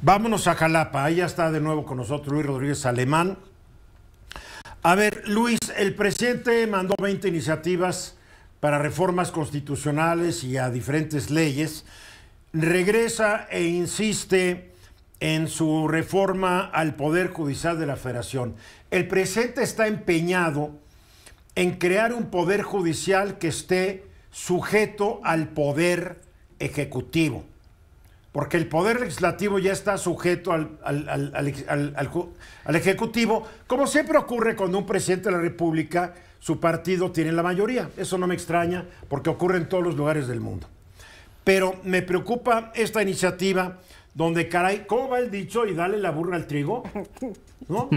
Vámonos a Jalapa. Ahí ya está de nuevo con nosotros Luis Rodríguez Alemán. A ver, Luis, el presidente mandó 20 iniciativas para reformas constitucionales y a diferentes leyes. Regresa e insiste en su reforma al Poder Judicial de la Federación. El presidente está empeñado en crear un Poder Judicial que esté sujeto al Poder Ejecutivo porque el Poder Legislativo ya está sujeto al, Ejecutivo. Como siempre ocurre cuando un presidente de la República, su partido tiene la mayoría. Eso no me extraña, porque ocurre en todos los lugares del mundo. Pero me preocupa esta iniciativa donde caray, ¿cómo va el dicho? Y dale la burra al trigo, ¿no?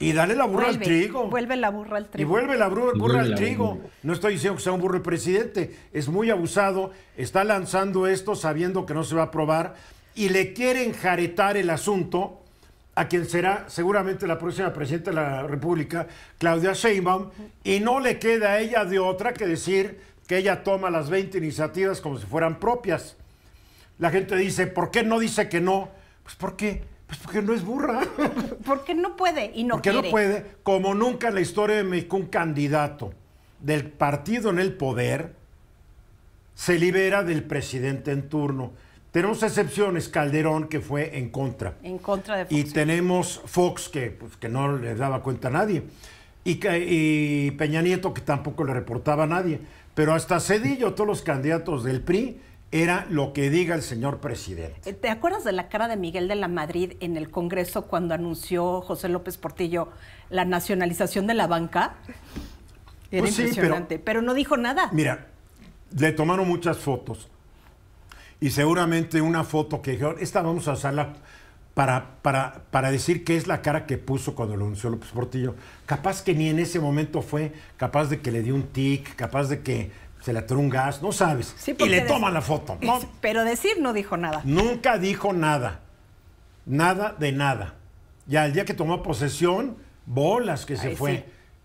Y dale la burra al trigo. Vuelve la burra al trigo. Y vuelve la burra, al trigo. No estoy diciendo que sea un burro el presidente, es muy abusado, está lanzando esto sabiendo que no se va a aprobar y le quieren jaretar el asunto a quien será seguramente la próxima presidenta de la República, Claudia Sheinbaum, y no le queda a ella de otra que decir que ella toma las 20 iniciativas como si fueran propias. La gente dice, ¿por qué no dice que no? Pues porque, pues porque no es burra. Porque no puede y no quiere. Porque no puede. Como nunca en la historia de México, un candidato del partido en el poder se libera del presidente en turno. Tenemos excepciones, Calderón, que fue en contra. En contra de Fox. Y tenemos Fox, que, pues, que no le daba cuenta a nadie. Y, y Peña Nieto, que tampoco le reportaba a nadie. Pero hasta Cedillo, todos los candidatos del PRI era lo que diga el señor presidente. ¿Te acuerdas de la cara de Miguel de la Madrid en el Congreso cuando anunció José López Portillo la nacionalización de la banca? Era pues impresionante, pero, no dijo nada. Mira, le tomaron muchas fotos y seguramente una foto que dijeron, esta vamos a usarla para, para, para, decir qué es la cara que puso cuando lo anunció López Portillo. Capaz que ni en ese momento fue, capaz de que le dio un tic, capaz de que se le atoró un gas, no sabes. y le toma la foto. Pero decir no dijo nada. Nunca dijo nada. Nada de nada. Ya el día que tomó posesión, bolas que se fue.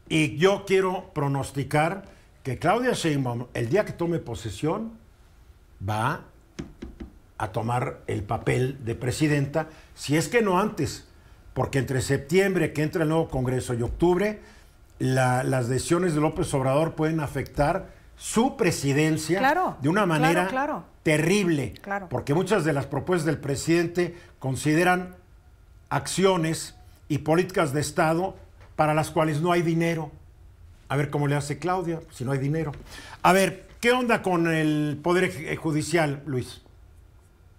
Y yo quiero pronosticar que Claudia Sheinbaum, el día que tome posesión, va a tomar el papel de presidenta, si es que no antes, porque entre septiembre, que entra el nuevo Congreso, y octubre, las decisiones de López Obrador pueden afectar su presidencia de una manera terrible, porque muchas de las propuestas del presidente consideran acciones y políticas de Estado para las cuales no hay dinero. A ver cómo le hace Claudia, si no hay dinero. A ver, ¿qué onda con el Poder eh, Judicial, Luis?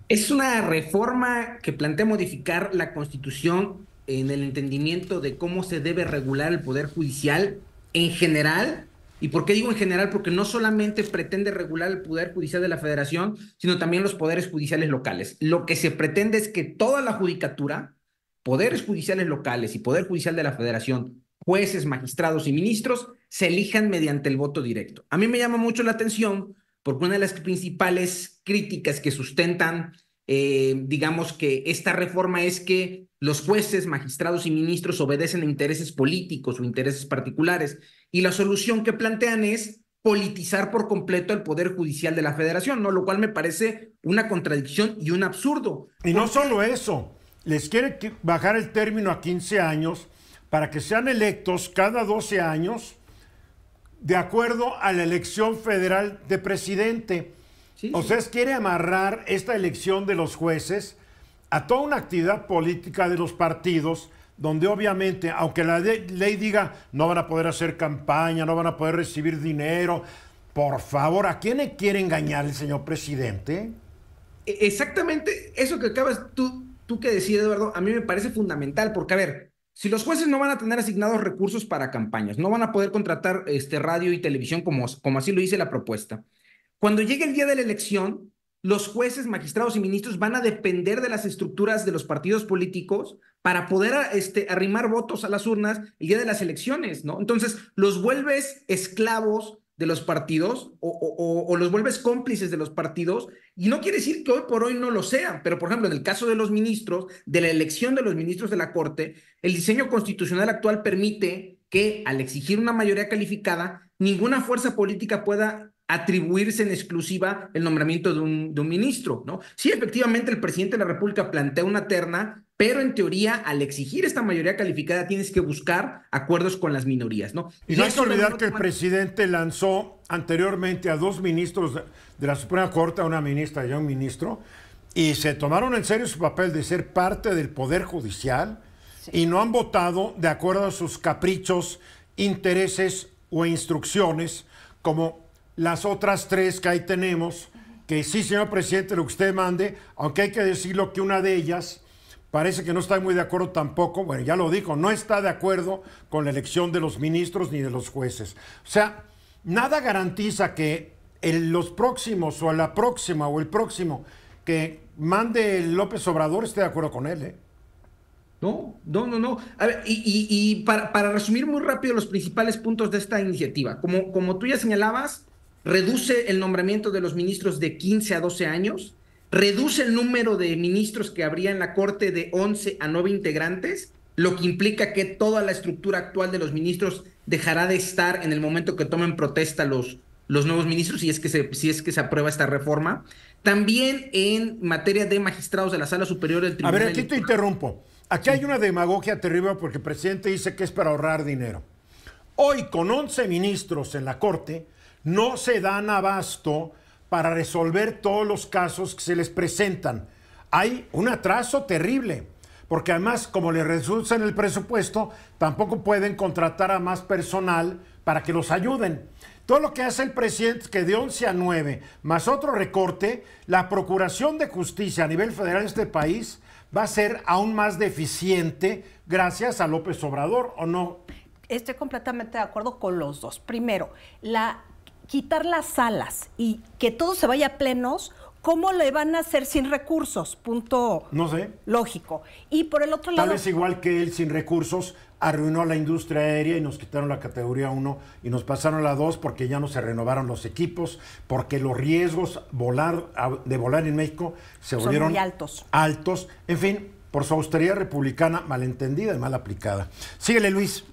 Es una reforma que plantea modificar la Constitución en el entendimiento de cómo se debe regular el Poder Judicial en general ¿Y por qué digo en general? Porque no solamente pretende regular el Poder Judicial de la Federación, sino también los poderes judiciales locales. Lo que se pretende es que toda la judicatura, poderes judiciales locales y Poder Judicial de la Federación, jueces, magistrados y ministros, se elijan mediante el voto directo. A mí me llama mucho la atención porque una de las principales críticas que sustentan eh, digamos que esta reforma es que los jueces, magistrados y ministros obedecen a intereses políticos o intereses particulares. Y la solución que plantean es politizar por completo el Poder Judicial de la Federación, ¿no? Lo cual me parece una contradicción y un absurdo. Y no solo eso, les quiere bajar el término a 15 años para que sean electos cada 12 años de acuerdo a la elección federal de presidente o sea, quiere amarrar esta elección de los jueces a toda una actividad política de los partidos, donde obviamente, aunque la ley diga no van a poder hacer campaña, no van a poder recibir dinero, por favor, ¿a quién le quiere engañar el señor presidente? E, exactamente, eso que acabas tú, tú que decías, Eduardo, a mí me parece fundamental, porque a ver, si los jueces no van a tener asignados recursos para campañas, no van a poder contratar este, radio y televisión como, como así lo dice la propuesta, cuando llegue el día de la elección, los jueces, magistrados y ministros van a depender de las estructuras de los partidos políticos para poder este, arrimar votos a las urnas el día de las elecciones, ¿no? Entonces, los vuelves esclavos de los partidos o, o, los vuelves cómplices de los partidos. Y no quiere decir que hoy por hoy no lo sean, pero por ejemplo, en el caso de los ministros, de la elección de los ministros de la Corte, el diseño constitucional actual permite que al exigir una mayoría calificada, ninguna fuerza política pueda atribuirse en exclusiva el nombramiento de un, ministro, ¿no? Sí, efectivamente, el presidente de la República plantea una terna, pero en teoría, al exigir esta mayoría calificada, tienes que buscar acuerdos con las minorías, ¿no? Y, no hay que olvidar que el presidente lanzó anteriormente a dos ministros de la Suprema Corte, a una ministra y a un ministro, y se tomaron en serio su papel de ser parte del Poder Judicial y no han votado de acuerdo a sus caprichos, intereses o instrucciones como las otras tres que ahí tenemos, que sí, señor presidente, lo que usted mande, aunque hay que decirlo que una de ellas parece que no está muy de acuerdo tampoco, bueno, ya lo dijo, no está de acuerdo con la elección de los ministros ni de los jueces. O sea, nada garantiza que los próximos o la próxima o el próximo que mande López Obrador esté de acuerdo con él, ¿eh? No, no, no, no. A ver, y, y para, resumir muy rápido los principales puntos de esta iniciativa, como, como tú ya señalabas, reduce el nombramiento de los ministros de 15 a 12 años, reduce el número de ministros que habría en la Corte de 11 a 9 integrantes, lo que implica que toda la estructura actual de los ministros dejará de estar en el momento que tomen protesta los, los nuevos ministros, si es, que si es que se aprueba esta reforma. También en materia de magistrados de la Sala Superior del Tribunal. A ver, aquí te interrumpo. Aquí hay una demagogia terrible porque el presidente dice que es para ahorrar dinero. Hoy, con 11 ministros en la Corte, no se dan abasto para resolver todos los casos que se les presentan. Hay un atraso terrible, porque además como les reducen el presupuesto, tampoco pueden contratar a más personal para que los ayuden. Todo lo que hace el presidente es que de 11 a 9, más otro recorte, la Procuración de Justicia a nivel federal de este país va a ser aún más deficiente gracias a López Obrador, ¿o no? Estoy completamente de acuerdo con los dos. Primero, la quitar las salas y que todo se vaya plenos, ¿cómo le van a hacer sin recursos? Punto no sé. lógico. Y por el otro lado... Tal vez igual que él sin recursos arruinó la industria aérea y nos quitaron la categoría 1 y nos pasaron la 2 porque ya no se renovaron los equipos, porque los riesgos volar, de volar en México se volvieron altos. altos. En fin, por su austeridad republicana malentendida y mal aplicada. Síguele, Luis.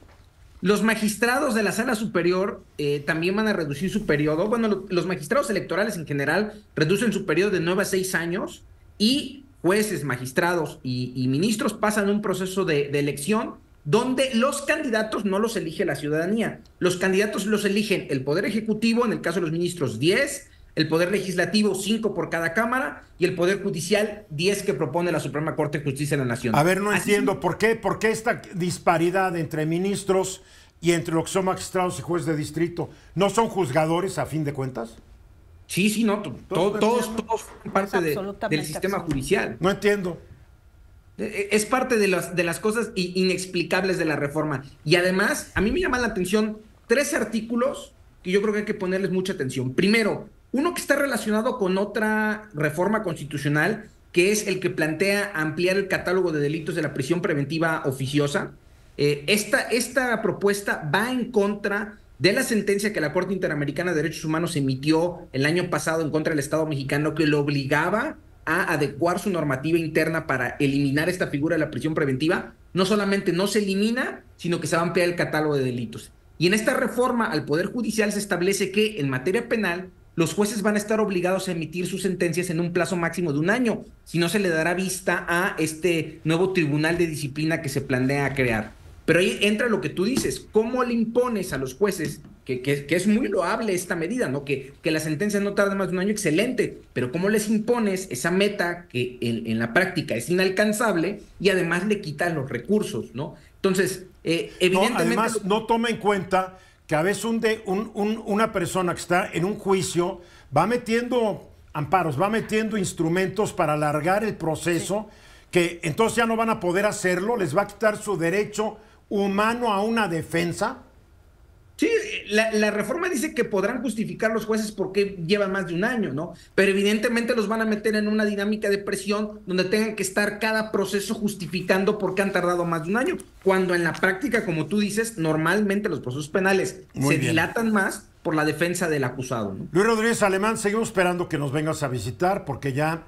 Los magistrados de la sala superior eh, también van a reducir su periodo. Bueno, los magistrados electorales en general reducen su periodo de nueve a seis años y jueces, magistrados y, ministros pasan un proceso de, elección donde los candidatos no los elige la ciudadanía. Los candidatos los eligen el Poder Ejecutivo, en el caso de los ministros 10, el Poder Legislativo, cinco por cada Cámara, y el Poder Judicial, diez que propone la Suprema Corte de Justicia de la Nación. A ver, no entiendo por qué, por esta disparidad entre ministros y entre lo que son magistrados y jueces de distrito. ¿No son juzgadores a fin de cuentas? Sí, sí, no, todos, todos, son parte del sistema judicial. No entiendo. E, e, es parte de las, de las cosas inexplicables de la reforma. Y además, a mí me llama la atención tres artículos que yo creo que hay que ponerles mucha atención. Primero, uno que está relacionado con otra reforma constitucional, que es el que plantea ampliar el catálogo de delitos de la prisión preventiva oficiosa. Eh, esta, esta propuesta va en contra de la sentencia que la Corte Interamericana de Derechos Humanos emitió el año pasado en contra del Estado mexicano, que lo obligaba a adecuar su normativa interna para eliminar esta figura de la prisión preventiva, no solamente no se elimina, sino que se va a ampliar el catálogo de delitos. Y en esta reforma al Poder Judicial se establece que en materia penal los jueces van a estar obligados a emitir sus sentencias en un plazo máximo de un año, si no se le dará vista a este nuevo tribunal de disciplina que se planea crear. Pero ahí entra lo que tú dices, ¿cómo le impones a los jueces? Que, es muy loable esta medida, Que, que la sentencia no tarda más de un año, excelente, pero ¿cómo les impones esa meta que en, la práctica es inalcanzable y además le quitan los recursos, ¿no? Entonces, eh, evidentemente... además, no toma en cuenta que a veces un una persona que está en un juicio va metiendo amparos, va metiendo instrumentos para alargar el proceso, que entonces ya no van a poder hacerlo, les va a quitar su derecho humano a una defensa. Sí, la, reforma dice que podrán justificar los jueces porque llevan más de un año, ¿no? Pero evidentemente los van a meter en una dinámica de presión donde tengan que estar cada proceso justificando por qué han tardado más de un año, cuando en la práctica, como tú dices, normalmente los procesos penales se dilatan más por la defensa del acusado. ¿no? Luis Rodríguez Alemán, seguimos esperando que nos vengas a visitar porque ya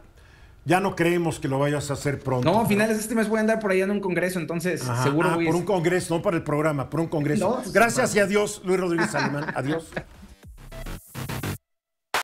ya no creemos que lo vayas a hacer pronto. No, a finales de este mes voy a andar por allá en un congreso, entonces seguro ah, Por un congreso, no para el programa, por un congreso. Pues, Gracias y adiós, Luis Rodríguez Alemán. Adiós.